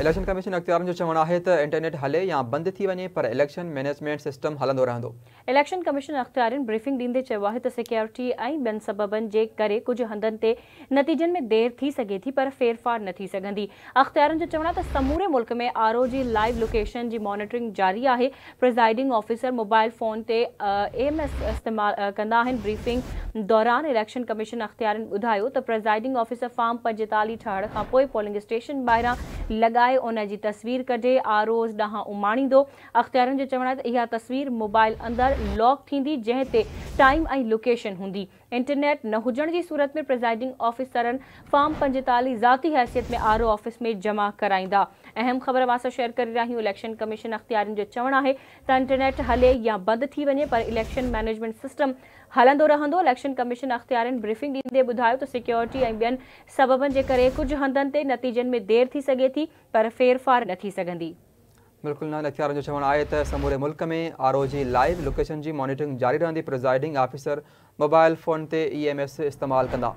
T ऐं नतीजनि में देरि थी सघे थी पर फेर न थी सघंदी अख़्तियारनि जो चवण आहे त समूरे मुल्क में आर ओ जी लाइव लोकेशन जी मोनिटरिंग आहे ऑफिसर मोबाइल फ़ोन ते कंदा आहिनि इलेक्शन कमीशन अख़्तियारनि ॿुधायो त प्रेसाइडिंग पंजेतालीह ठाहिण खां पोइ पोलिंग स्टेशन लॻाए उन जी तस्वीर कढे आ रोज़ु ॾांहुं उमाणींदो अख़्तियारनि जो चवणु आहे त इहा तस्वीर मोबाइल अंदरि लॉक थींदी जंहिं ते टाइम ऐं लोकेशन हूंदी इंटरनेट न हुजण जी सूरत में प्रिज़ाइडिंग ऑफिसरनि फॉर्म पंजेतालीह ज़ाती हैसियत में आर ओ ऑफ़िस में जमा कराईंदा अहम ख़बर मां सां शेयर करे रहिया आहियूं इलेक्शन कमीशन अख़्तियारनि जो चवणु आहे त इंटरनेट हले या बंदि थी वञे पर इलेक्शन मैनेजमेंट सिस्टम हलंदो रहंदो इलेक्शन कमीशन अख़्तियारनि ब्रीफिंग ॾींदे ॿुधायो त सिक्योरिटी ऐं ॿियनि सबबनि जे करे कुझु हंधनि ते नतीजनि में देरि थी सघे थी पर फेरफार फार न थी सघंदी बिल्कुलु नान इख़्तियार जो चवणु आहे त समूरे मुल्क में आर ओ जी लाइव लोकेशन जी मॉनिटरिंग जारी रहंदी प्रिज़ाइडिंग ऑफिसर मोबाइल फ़ोन ते ई एम एस इस्तेमालु कंदा